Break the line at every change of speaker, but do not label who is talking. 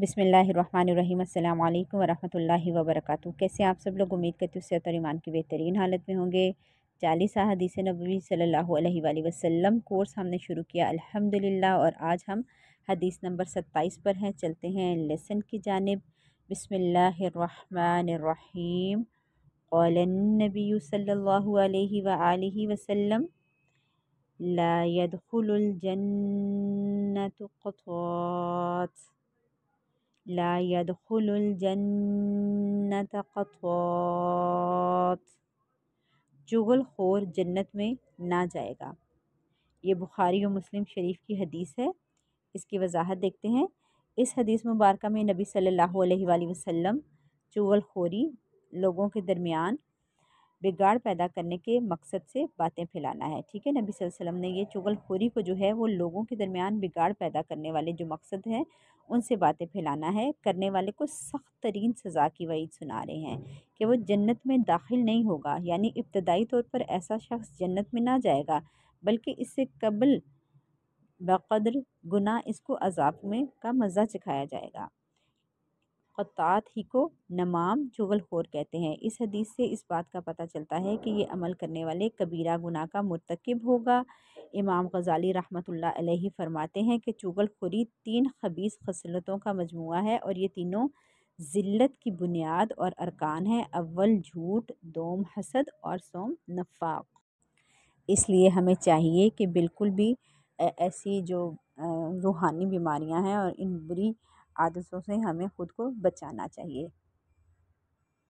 बिसमीम अल्लाम वरहमल वबरक कैसे आप सब लोग उम्मीद करते उसे और ईमान की बेहतरीन हालत में होंगे चालीसा हदीस नबी सल्ला वसम कोर्स हमने शुरू किया अल्हम्दुलिल्लाह और आज हम हदीस नंबर सत्ताईस पर हैं चलते हैं लेसन की जानब बसमीम नबी सल्ला अलैहि वसल्लम لا يدخل الجنة कतवात चुगलखोर जन्नत में ना जाएगा ये बुखारी और मुस्लिम शरीफ की हदीस है इसकी वजाहत देखते हैं इस हदीस मुबारक में नबी सल्लल्लाहु अलैहि वसल्लम खोरी लोगों के दरमियान बिगाड़ पैदा करने के मकसद से बातें फैलाना है ठीक है नबी वसल्लम ने ये चुगलखोरी को जो है वो लोगों के दरमियान बिगाड़ पैदा करने वाले जो मकसद हैं उनसे बातें फैलाना है करने वाले को सख्त तरीन सज़ा की वही सुना रहे हैं कि वो जन्नत में दाखिल नहीं होगा यानी इब्तदाई तौर पर ऐसा शख्स जन्नत में ना जाएगा बल्कि इससे कबल बकदर गुना इसको अजाब में का मज़ा चखाया जाएगा ख़त्तात ही को नमाम खोर कहते हैं इस हदीस से इस बात का पता चलता है कि ये अमल करने वाले कबीरा गुना का मरतकब होगा इमाम गज़ाली रहमतुल्लाह अलैहि फरमाते हैं कि चुगल खोरी तीन खबीस खसलतों का मजमू है और ये तीनों ज़िल्लत की बुनियाद और अरकान है अव्वल झूठ दोम हसद और सोम नफाक इसलिए हमें चाहिए कि बिल्कुल भी ऐसी जो रूहानी बीमारियां हैं और इन बुरी आदतों से हमें ख़ुद को बचाना चाहिए